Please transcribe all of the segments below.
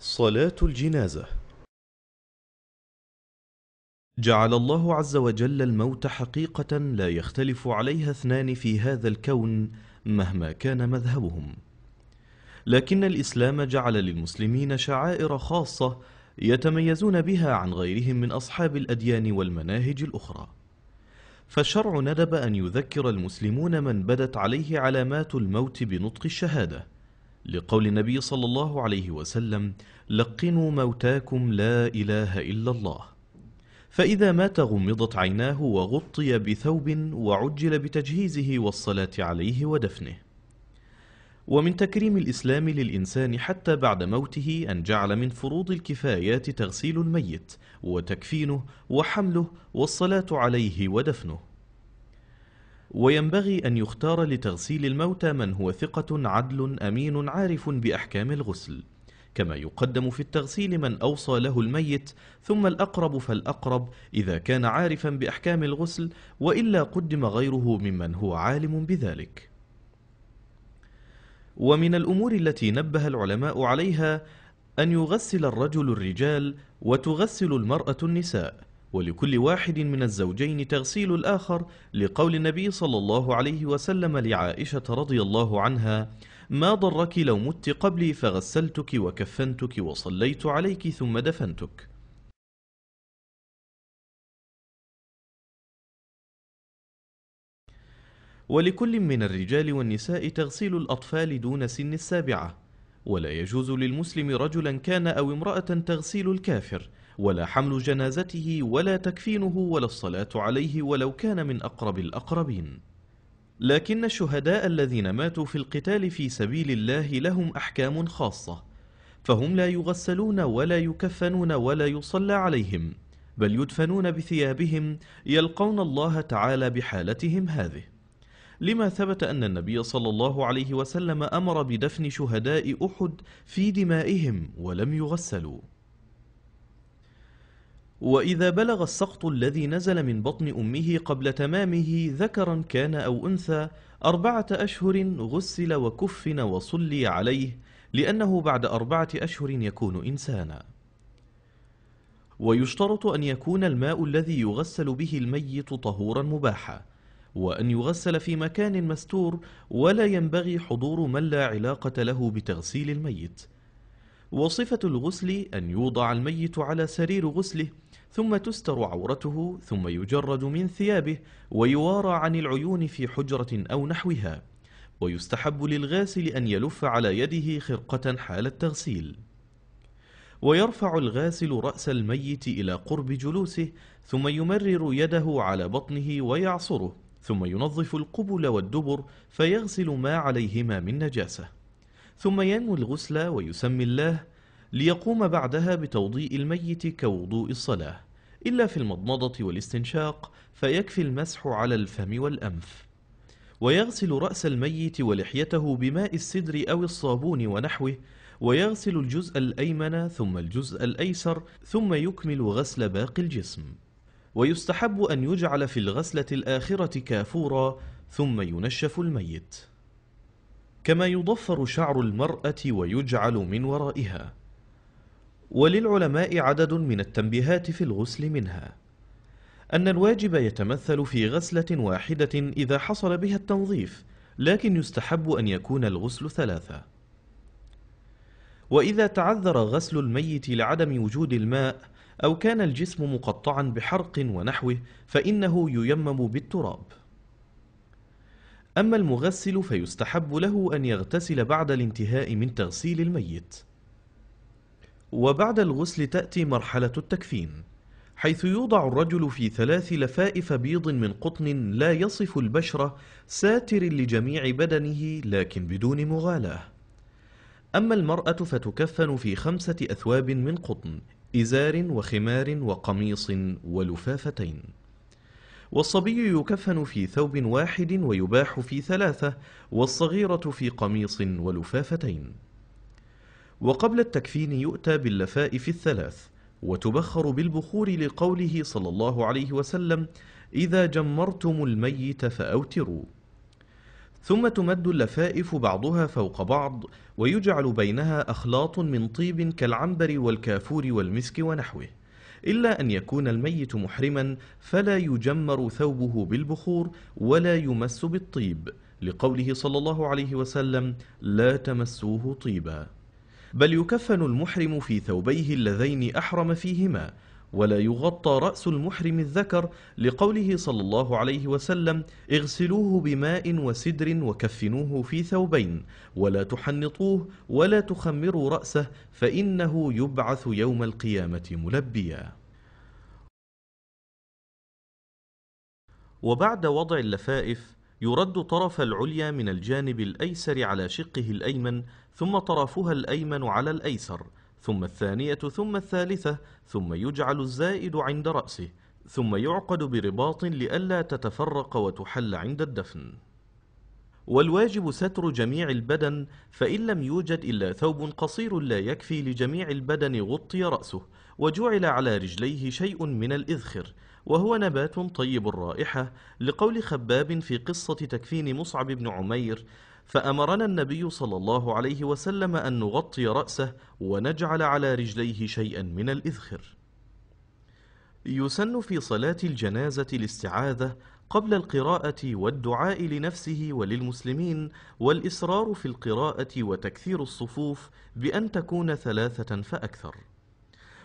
صلاة الجنازة جعل الله عز وجل الموت حقيقة لا يختلف عليها اثنان في هذا الكون مهما كان مذهبهم لكن الإسلام جعل للمسلمين شعائر خاصة يتميزون بها عن غيرهم من أصحاب الأديان والمناهج الأخرى فالشرع ندب أن يذكر المسلمون من بدت عليه علامات الموت بنطق الشهادة لقول النبي صلى الله عليه وسلم لقنوا موتاكم لا إله إلا الله فإذا مات غمضت عيناه وغطي بثوب وعجل بتجهيزه والصلاة عليه ودفنه ومن تكريم الإسلام للإنسان حتى بعد موته أن جعل من فروض الكفايات تغسيل الميت وتكفينه وحمله والصلاة عليه ودفنه وينبغي أن يختار لتغسيل الموتى من هو ثقة عدل أمين عارف بأحكام الغسل كما يقدم في التغسيل من أوصى له الميت ثم الأقرب فالأقرب إذا كان عارفا بأحكام الغسل وإلا قدم غيره ممن هو عالم بذلك ومن الأمور التي نبه العلماء عليها أن يغسل الرجل الرجال وتغسل المرأة النساء ولكل واحد من الزوجين تغسيل الآخر لقول النبي صلى الله عليه وسلم لعائشة رضي الله عنها ما ضرك لو مت قبلي فغسلتك وكفنتك وصليت عليك ثم دفنتك ولكل من الرجال والنساء تغسيل الأطفال دون سن السابعة ولا يجوز للمسلم رجلا كان أو امرأة تغسيل الكافر ولا حمل جنازته ولا تكفينه ولا الصلاة عليه ولو كان من أقرب الأقربين لكن الشهداء الذين ماتوا في القتال في سبيل الله لهم أحكام خاصة فهم لا يغسلون ولا يكفنون ولا يصلى عليهم بل يدفنون بثيابهم يلقون الله تعالى بحالتهم هذه لما ثبت أن النبي صلى الله عليه وسلم أمر بدفن شهداء أحد في دمائهم ولم يغسلوا وإذا بلغ السقط الذي نزل من بطن أمه قبل تمامه ذكرا كان أو أنثى أربعة أشهر غسل وكفن وصلي عليه لأنه بعد أربعة أشهر يكون إنسانا ويشترط أن يكون الماء الذي يغسل به الميت طهورا مباحا وأن يغسل في مكان مستور ولا ينبغي حضور من لا علاقة له بتغسيل الميت وصفة الغسل أن يوضع الميت على سرير غسله ثم تستر عورته ثم يجرد من ثيابه ويوارى عن العيون في حجرة أو نحوها ويستحب للغاسل أن يلف على يده خرقة حال التغسيل ويرفع الغاسل رأس الميت إلى قرب جلوسه ثم يمرر يده على بطنه ويعصره ثم ينظف القبل والدبر فيغسل ما عليهما من نجاسة ثم ينوي الغسل ويسمي الله ليقوم بعدها بتوضيء الميت كوضوء الصلاة إلا في المضمضة والاستنشاق فيكفي المسح على الفم والأنف ويغسل رأس الميت ولحيته بماء السدر أو الصابون ونحوه ويغسل الجزء الأيمن ثم الجزء الأيسر ثم يكمل غسل باقي الجسم ويستحب أن يجعل في الغسلة الآخرة كافورا ثم ينشف الميت كما يضفر شعر المرأة ويجعل من ورائها وللعلماء عدد من التنبيهات في الغسل منها أن الواجب يتمثل في غسلة واحدة إذا حصل بها التنظيف لكن يستحب أن يكون الغسل ثلاثة وإذا تعذر غسل الميت لعدم وجود الماء أو كان الجسم مقطعا بحرق ونحوه فإنه ييمم بالتراب أما المغسل فيستحب له أن يغتسل بعد الانتهاء من تغسيل الميت وبعد الغسل تأتي مرحلة التكفين حيث يوضع الرجل في ثلاث لفائف بيض من قطن لا يصف البشرة ساتر لجميع بدنه لكن بدون مغالاة أما المرأة فتكفن في خمسة أثواب من قطن إزار وخمار وقميص ولفافتين والصبي يكفن في ثوب واحد ويباح في ثلاثة والصغيرة في قميص ولفافتين وقبل التكفين يؤتى باللفائف الثلاث وتبخر بالبخور لقوله صلى الله عليه وسلم إذا جمرتم الميت فأوتروا ثم تمد اللفائف بعضها فوق بعض ويجعل بينها أخلاط من طيب كالعنبر والكافور والمسك ونحوه إلا أن يكون الميت محرما فلا يجمر ثوبه بالبخور ولا يمس بالطيب لقوله صلى الله عليه وسلم لا تمسوه طيبا بل يكفن المحرم في ثوبيه اللذين أحرم فيهما ولا يغطى رأس المحرم الذكر لقوله صلى الله عليه وسلم اغسلوه بماء وسدر وكفنوه في ثوبين ولا تحنطوه ولا تخمروا رأسه فإنه يبعث يوم القيامة ملبيا وبعد وضع اللفائف يرد طرف العليا من الجانب الأيسر على شقه الأيمن ثم طرفها الأيمن على الأيسر ثم الثانية ثم الثالثة ثم يجعل الزائد عند رأسه ثم يعقد برباط لئلا تتفرق وتحل عند الدفن والواجب ستر جميع البدن فإن لم يوجد إلا ثوب قصير لا يكفي لجميع البدن غطي رأسه وجعل على رجليه شيء من الإذخر وهو نبات طيب الرائحة لقول خباب في قصة تكفين مصعب بن عمير فأمرنا النبي صلى الله عليه وسلم أن نغطي رأسه ونجعل على رجليه شيئا من الإذخر يسن في صلاة الجنازة الاستعاذة قبل القراءة والدعاء لنفسه وللمسلمين والإصرار في القراءة وتكثير الصفوف بأن تكون ثلاثة فأكثر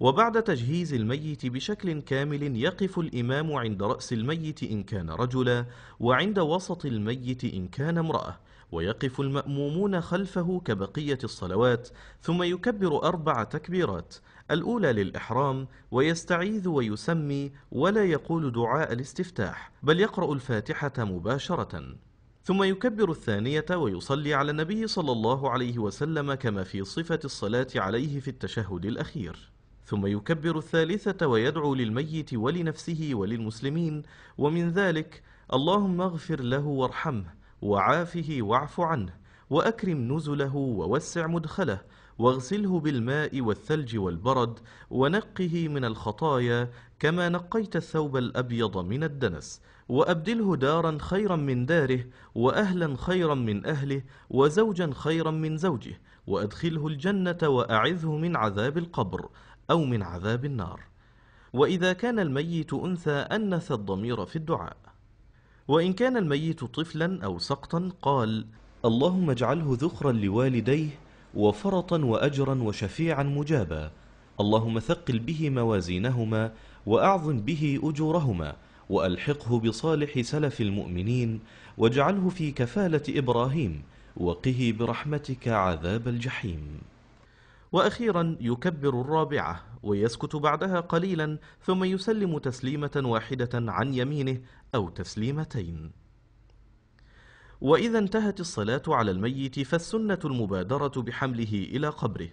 وبعد تجهيز الميت بشكل كامل يقف الإمام عند رأس الميت إن كان رجلا وعند وسط الميت إن كان امرأة ويقف المأمومون خلفه كبقية الصلوات ثم يكبر أربع تكبيرات الأولى للإحرام ويستعيذ ويسمي ولا يقول دعاء الاستفتاح بل يقرأ الفاتحة مباشرة ثم يكبر الثانية ويصلي على النبي صلى الله عليه وسلم كما في صفة الصلاة عليه في التشهد الأخير ثم يكبر الثالثة ويدعو للميت ولنفسه وللمسلمين ومن ذلك اللهم اغفر له وارحمه وعافه واعف عنه وأكرم نزله ووسع مدخله واغسله بالماء والثلج والبرد ونقه من الخطايا كما نقيت الثوب الأبيض من الدنس وأبدله دارا خيرا من داره وأهلا خيرا من أهله وزوجا خيرا من زوجه وأدخله الجنة وأعذه من عذاب القبر أو من عذاب النار وإذا كان الميت أنثى أنث الضمير في الدعاء وإن كان الميت طفلا أو سقطا قال اللهم اجعله ذخرا لوالديه وفرطا وأجرا وشفيعا مجابا اللهم ثقل به موازينهما وأعظم به أجورهما وألحقه بصالح سلف المؤمنين واجعله في كفالة إبراهيم وقه برحمتك عذاب الجحيم وأخيرا يكبر الرابعة ويسكت بعدها قليلا ثم يسلم تسليمة واحدة عن يمينه أو تسليمتين وإذا انتهت الصلاة على الميت فالسنة المبادرة بحمله إلى قبره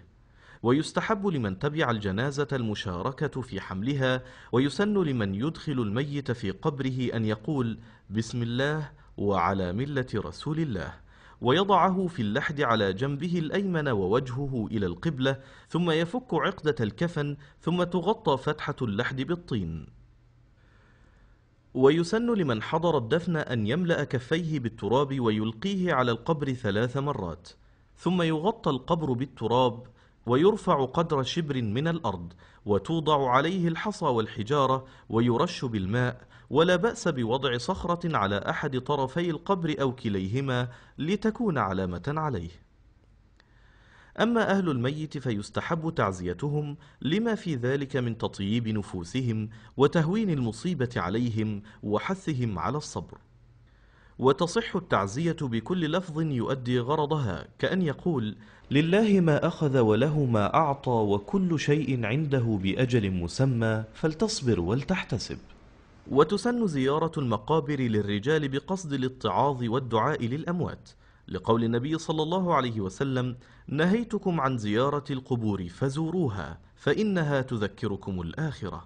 ويستحب لمن تبع الجنازة المشاركة في حملها ويسن لمن يدخل الميت في قبره أن يقول بسم الله وعلى ملة رسول الله ويضعه في اللحد على جنبه الأيمن ووجهه إلى القبلة ثم يفك عقدة الكفن ثم تغطى فتحة اللحد بالطين ويسن لمن حضر الدفن أن يملأ كفيه بالتراب ويلقيه على القبر ثلاث مرات ثم يغطى القبر بالتراب ويرفع قدر شبر من الأرض وتوضع عليه الحصى والحجارة ويرش بالماء ولا بأس بوضع صخرة على أحد طرفي القبر أو كليهما لتكون علامة عليه أما أهل الميت فيستحب تعزيتهم لما في ذلك من تطييب نفوسهم وتهوين المصيبة عليهم وحثهم على الصبر وتصح التعزية بكل لفظ يؤدي غرضها كأن يقول لله ما أخذ وله ما أعطى وكل شيء عنده بأجل مسمى فلتصبر ولتحتسب وتسن زيارة المقابر للرجال بقصد الاتعاظ والدعاء للأموات لقول النبي صلى الله عليه وسلم نهيتكم عن زيارة القبور فزوروها فإنها تذكركم الآخرة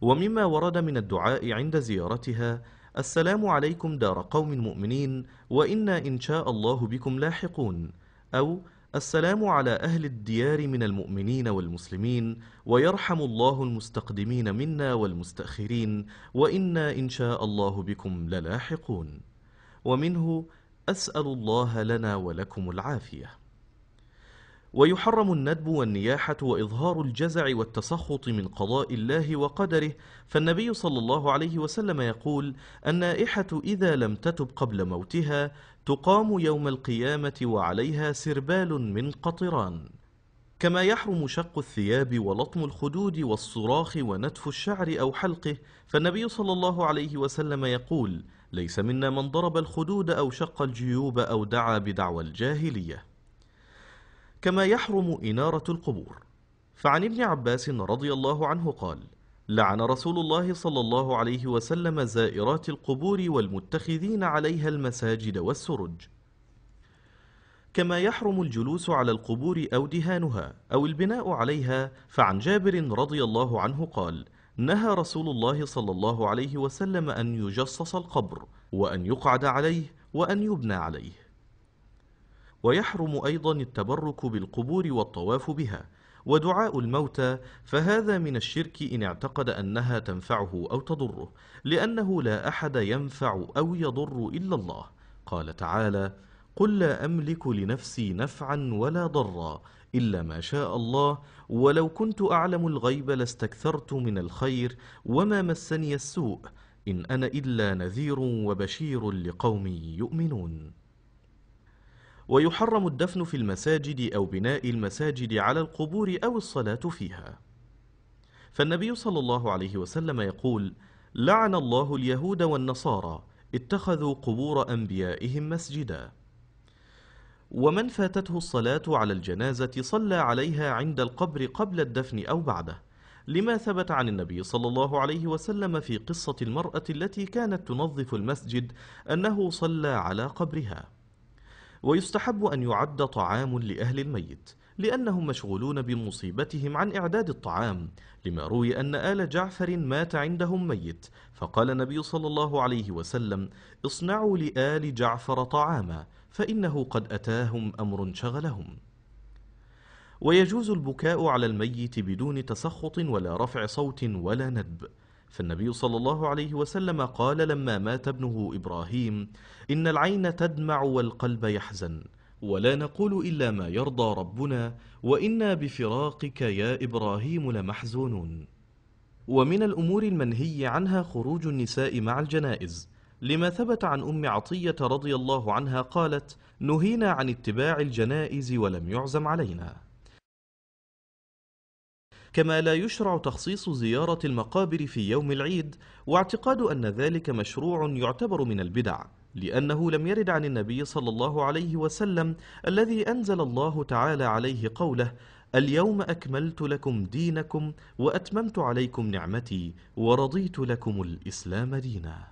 ومما ورد من الدعاء عند زيارتها السلام عليكم دار قوم مؤمنين وإنا إن شاء الله بكم لاحقون أو السلام على أهل الديار من المؤمنين والمسلمين ويرحم الله المستقدمين منا والمستأخرين وإنا إن شاء الله بكم للاحقون ومنه أسأل الله لنا ولكم العافية ويحرم الندب والنياحة وإظهار الجزع والتسخط من قضاء الله وقدره فالنبي صلى الله عليه وسلم يقول النائحة إذا لم تتب قبل موتها تقام يوم القيامة وعليها سربال من قطران كما يحرم شق الثياب ولطم الخدود والصراخ ونتف الشعر أو حلقه فالنبي صلى الله عليه وسلم يقول ليس منا من ضرب الخدود أو شق الجيوب أو دعا بدعوى الجاهلية كما يحرم إنارة القبور فعن ابن عباس رضي الله عنه قال لعن رسول الله صلى الله عليه وسلم زائرات القبور والمتخذين عليها المساجد والسرج كما يحرم الجلوس على القبور أو دهانها أو البناء عليها فعن جابر رضي الله عنه قال نهى رسول الله صلى الله عليه وسلم أن يجصص القبر وأن يقعد عليه وأن يبنى عليه ويحرم أيضا التبرك بالقبور والطواف بها ودعاء الموتى فهذا من الشرك إن اعتقد أنها تنفعه أو تضره لأنه لا أحد ينفع أو يضر إلا الله قال تعالى قل لا أملك لنفسي نفعا ولا ضرا إلا ما شاء الله ولو كنت أعلم الغيب لاستكثرت من الخير وما مسني السوء إن أنا إلا نذير وبشير لقوم يؤمنون ويحرم الدفن في المساجد أو بناء المساجد على القبور أو الصلاة فيها فالنبي صلى الله عليه وسلم يقول لعن الله اليهود والنصارى اتخذوا قبور أنبيائهم مسجدا ومن فاتته الصلاة على الجنازة صلى عليها عند القبر قبل الدفن أو بعده لما ثبت عن النبي صلى الله عليه وسلم في قصة المرأة التي كانت تنظف المسجد أنه صلى على قبرها ويستحب أن يعد طعام لأهل الميت لأنهم مشغولون بمصيبتهم عن إعداد الطعام لما روي أن آل جعفر مات عندهم ميت فقال النبي صلى الله عليه وسلم اصنعوا لآل جعفر طعاما فإنه قد أتاهم أمر شغلهم ويجوز البكاء على الميت بدون تسخط ولا رفع صوت ولا ندب فالنبي صلى الله عليه وسلم قال لما مات ابنه إبراهيم إن العين تدمع والقلب يحزن ولا نقول إلا ما يرضى ربنا وإنا بفراقك يا إبراهيم لمحزونون ومن الأمور المنهي عنها خروج النساء مع الجنائز لما ثبت عن أم عطية رضي الله عنها قالت نهينا عن اتباع الجنائز ولم يعزم علينا كما لا يشرع تخصيص زيارة المقابر في يوم العيد واعتقاد أن ذلك مشروع يعتبر من البدع لأنه لم يرد عن النبي صلى الله عليه وسلم الذي أنزل الله تعالى عليه قوله اليوم أكملت لكم دينكم وأتممت عليكم نعمتي ورضيت لكم الإسلام ديناً